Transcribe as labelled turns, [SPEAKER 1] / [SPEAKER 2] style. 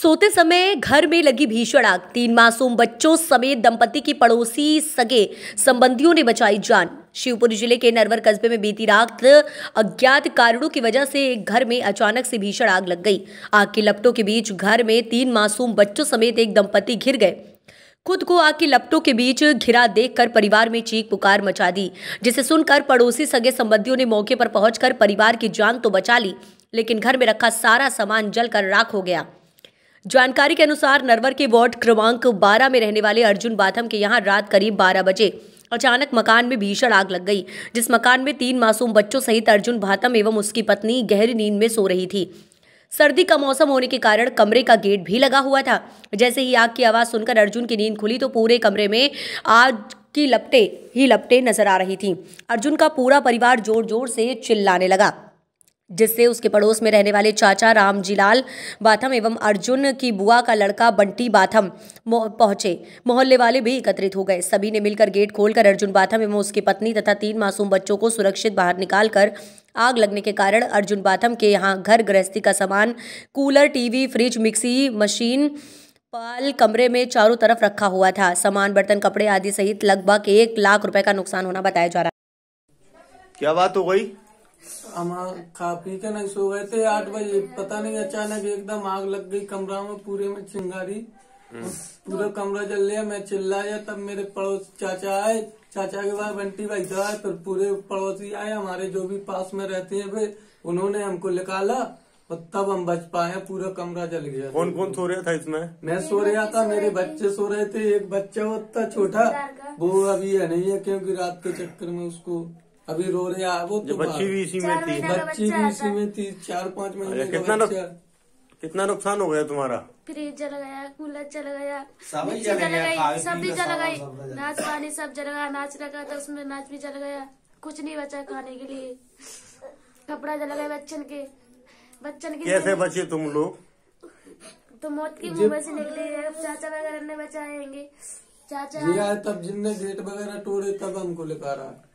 [SPEAKER 1] सोते समय घर में लगी भीषण आग तीन मासूम बच्चों समेत दंपति की पड़ोसी सगे संबंधियों ने बचाई जान शिवपुरी जिले के नरवर कस्बे में बीती रात अज्ञात कारणों की वजह से एक घर में अचानक से भीषण आग लग गई आग की लपटों के बीच घर में तीन मासूम बच्चों समेत एक दंपति घिर गए खुद को आग की लपटों के बीच घिरा देखकर परिवार में चीख पुकार मचा दी जिसे सुनकर पड़ोसी सगे संबंधियों ने मौके पर पहुंचकर परिवार की जान तो बचा ली लेकिन घर में रखा सारा सामान जलकर राख हो गया जानकारी के अनुसार नरवर के वार्ड क्रमांक 12 में रहने वाले अर्जुन बाथम के यहाँ रात करीब 12 बजे अचानक मकान में भीषण आग लग गई जिस मकान में तीन मासूम बच्चों सहित अर्जुन भातम एवं उसकी पत्नी गहरी नींद में सो रही थी सर्दी का मौसम होने के कारण कमरे का गेट भी लगा हुआ था जैसे ही आग की आवाज़ सुनकर अर्जुन की नींद खुली तो पूरे कमरे में आग की लपटे ही लपटे नजर आ रही थी अर्जुन का पूरा परिवार जोर जोर से चिल्लाने लगा जिससे उसके पड़ोस में रहने वाले चाचा रामजीलाल बाथम एवं अर्जुन की बुआ का लड़का बंटी बाथम पहुंचे मोहल्ले वाले भी एकत्रित हो गए सभी ने मिलकर गेट खोलकर अर्जुन बाथम एवं उसकी पत्नी तथा तीन मासूम बच्चों को सुरक्षित बाहर निकालकर आग लगने के कारण अर्जुन बाथम के यहाँ घर गृहस्थी का सामान cooler TV fridge mixie machine पाल कमरे में चारों तरफ रखा हुआ था सामान बर्तन कपड़े आदि सहित लगभग एक लाख रुपए का नुकसान होना बताया जा रहा है
[SPEAKER 2] क्या बात हो गई हम हाँ, खा पी के नहीं सो गए थे आठ बजे पता नहीं अचानक एकदम आग लग गई कमरा में पूरे में चिंगारी हम्म। पूरा कमरा जल लिया मैं चिल्लाया तब मेरे पड़ोस चाचा आए चाचा के बाद बंटी भाई जो फिर पूरे पड़ोसी आए हमारे जो भी पास में रहते हैं फिर उन्होंने हमको निकाला और तब हम बच पाए पूरा कमरा जल गया कौन कौन सो रहा था इसमें मैं सो रहा था मेरे बच्चे सो रहे थे एक बच्चा वो छोटा वो अभी है नहीं है क्योंकि रात के चक्कर में उसको अभी रो रहे हैं वो तो बच्ची भी इसी में थी बच्ची भी इसी में थी चार पाँच महीने कितना कितना नुकसान हो गया तुम्हारा
[SPEAKER 3] फ्रिज जल गया कूलर चल गया सब जल गई सब भी जल गई नाच पानी सब जल गया नाच रखा था तो उसमें नाच भी जल गया कुछ नहीं बचा खाने के लिए कपड़ा जल गया बच्चन के बच्चन के कैसे
[SPEAKER 2] बचे तुम लोग
[SPEAKER 3] तो मौत की मुंह से निकले चाचा वगैरह ने बचाएंगे चाचा
[SPEAKER 2] तब जिनने गेट वगैरह तोड़े तब हमको लेकर आया